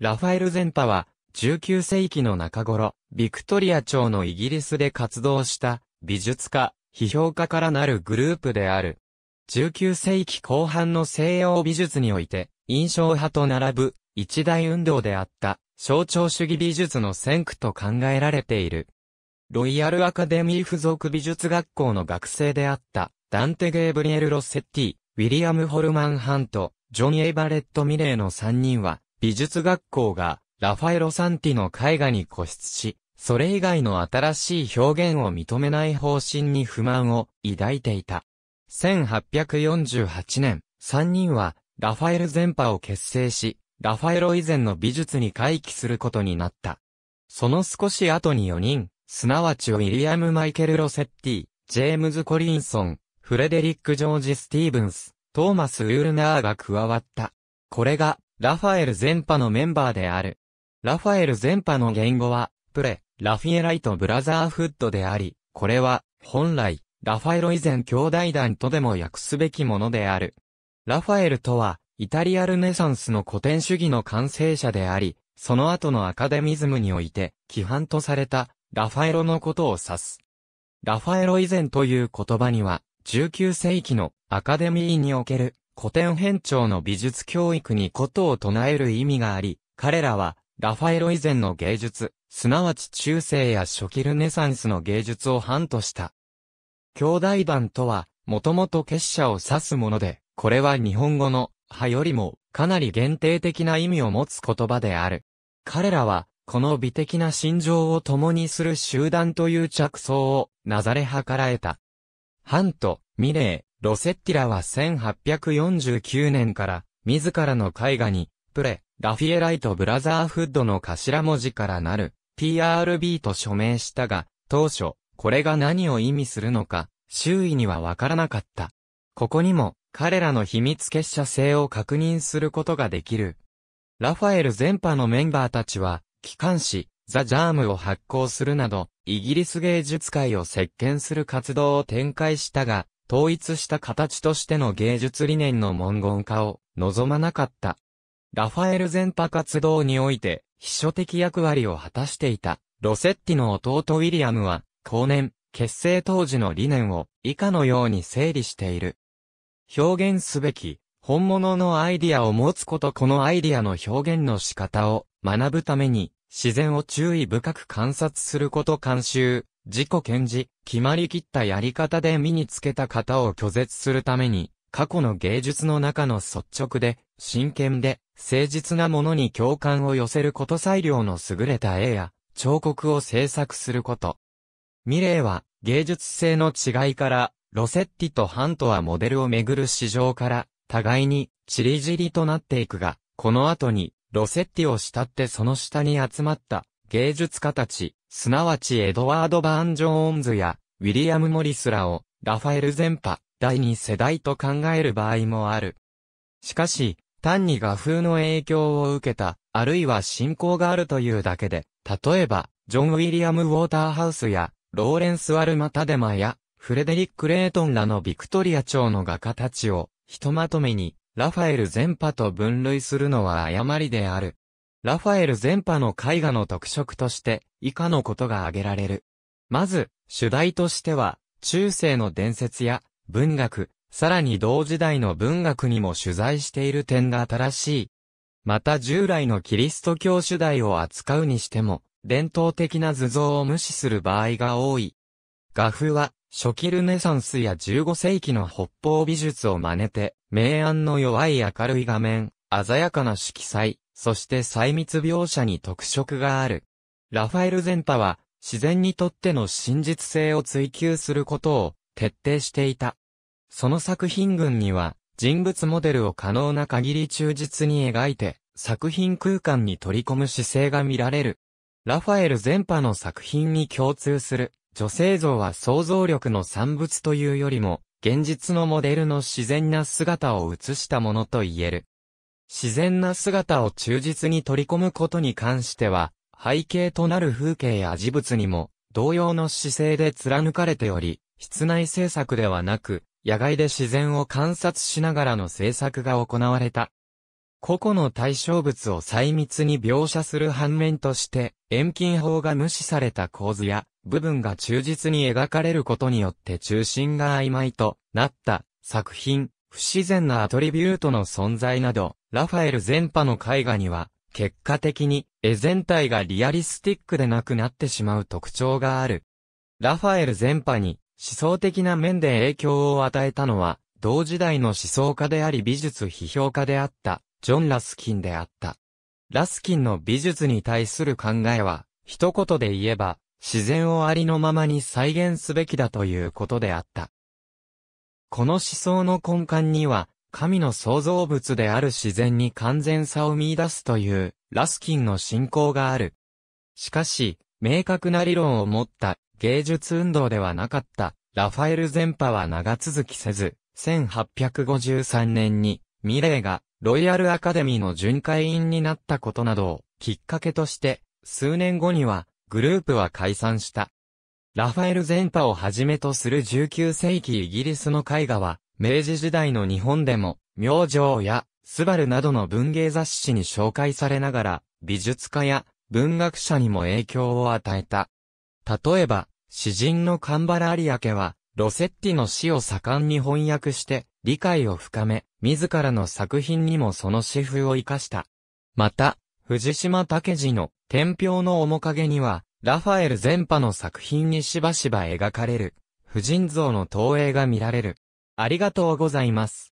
ラファエル・ゼンパは、19世紀の中頃、ビクトリア朝のイギリスで活動した美術家、批評家からなるグループである。19世紀後半の西洋美術において、印象派と並ぶ一大運動であった象徴主義美術の先駆と考えられている。ロイヤルアカデミー付属美術学校の学生であったダンテ・ゲーブリエル・ロッセッティ、ウィリアム・ホルマン・ハント、ジョン・エイバレット・ミレーの3人は、美術学校がラファエロ・サンティの絵画に固執し、それ以外の新しい表現を認めない方針に不満を抱いていた。1848年、3人はラファエル全派を結成し、ラファエロ以前の美術に回帰することになった。その少し後に4人、すなわちウィリアム・マイケル・ロセッティ、ジェームズ・コリンソン、フレデリック・ジョージ・スティーブンス、トーマス・ウールナーが加わった。これがラファエル全派のメンバーである。ラファエル全派の言語は、プレ、ラフィエライトブラザーフッドであり、これは、本来、ラファエロ以前兄弟団とでも訳すべきものである。ラファエルとは、イタリアルネサンスの古典主義の完成者であり、その後のアカデミズムにおいて、規範とされた、ラファエロのことを指す。ラファエロ以前という言葉には、19世紀のアカデミーにおける古典変調の美術教育にことを唱える意味があり、彼らは、ラファエロ以前の芸術、すなわち中世や初期ルネサンスの芸術を反とした。兄弟版とは、もともと結社を指すもので、これは日本語の、派よりも、かなり限定的な意味を持つ言葉である。彼らは、この美的な心情を共にする集団という着想を、なざれ計らえた。ハント、ミレー、ロセッティラは1849年から、自らの絵画に、プレ、ラフィエライト・ブラザーフッドの頭文字からなる、PRB と署名したが、当初、これが何を意味するのか、周囲にはわからなかった。ここにも、彼らの秘密結社性を確認することができる。ラファエル全派のメンバーたちは、機関誌、ザ・ジャームを発行するなど、イギリス芸術界を席巻する活動を展開したが、統一した形としての芸術理念の文言化を望まなかった。ラファエル全派活動において、秘書的役割を果たしていた、ロセッティの弟ウィリアムは、後年、結成当時の理念を以下のように整理している。表現すべき、本物のアイディアを持つことこのアイディアの表現の仕方を学ぶために、自然を注意深く観察すること監修、自己検事、決まりきったやり方で身につけた型を拒絶するために、過去の芸術の中の率直で、真剣で、誠実なものに共感を寄せること裁量の優れた絵や、彫刻を制作すること。ミレーは、芸術性の違いから、ロセッティとハントはモデルをめぐる市場から、互いに、散り散りとなっていくが、この後に、ロセッティを慕ってその下に集まった、芸術家たち、すなわちエドワード・バーン・ジョーンズや、ウィリアム・モリスらを、ラファエル全波、第二世代と考える場合もある。しかし、単に画風の影響を受けた、あるいは信仰があるというだけで、例えば、ジョン・ウィリアム・ウォーターハウスや、ローレンス・アルマ・タデマや、フレデリック・レートンらのビクトリア朝の画家たちを、ひとまとめに、ラファエル全波と分類するのは誤りである。ラファエル全般の絵画の特色として、以下のことが挙げられる。まず、主題としては、中世の伝説や文学、さらに同時代の文学にも取材している点が新しい。また従来のキリスト教主題を扱うにしても、伝統的な図像を無視する場合が多い。画風は、初期ルネサンスや15世紀の北方美術を真似て、明暗の弱い明るい画面、鮮やかな色彩、そして細密描写に特色がある。ラファエル・ゼンパは、自然にとっての真実性を追求することを徹底していた。その作品群には、人物モデルを可能な限り忠実に描いて、作品空間に取り込む姿勢が見られる。ラファエルゼンパの作品に共通する女性像は想像力の産物というよりも現実のモデルの自然な姿を映したものと言える。自然な姿を忠実に取り込むことに関しては、背景となる風景や事物にも、同様の姿勢で貫かれており、室内制作ではなく、野外で自然を観察しながらの制作が行われた。個々の対象物を細密に描写する反面として、遠近法が無視された構図や、部分が忠実に描かれることによって中心が曖昧となった作品不自然なアトリビュートの存在など、ラファエル全般の絵画には、結果的に絵全体がリアリスティックでなくなってしまう特徴がある。ラファエル全般に思想的な面で影響を与えたのは、同時代の思想家であり美術批評家であった、ジョン・ラスキンであった。ラスキンの美術に対する考えは、一言で言えば、自然をありのままに再現すべきだということであった。この思想の根幹には、神の創造物である自然に完全さを見出すという、ラスキンの信仰がある。しかし、明確な理論を持った芸術運動ではなかったラファエル全派は長続きせず、1853年にミレーがロイヤルアカデミーの巡回員になったことなどをきっかけとして、数年後にはグループは解散した。ラファエルゼンパをはじめとする19世紀イギリスの絵画は、明治時代の日本でも、明星や、スバルなどの文芸雑誌に紹介されながら、美術家や文学者にも影響を与えた。例えば、詩人のカンバラアリア家は、ロセッティの詩を盛んに翻訳して、理解を深め、自らの作品にもその詩風を活かした。また、藤島武二の天平の面影には、ラファエル全派の作品にしばしば描かれる、婦人像の投影が見られる。ありがとうございます。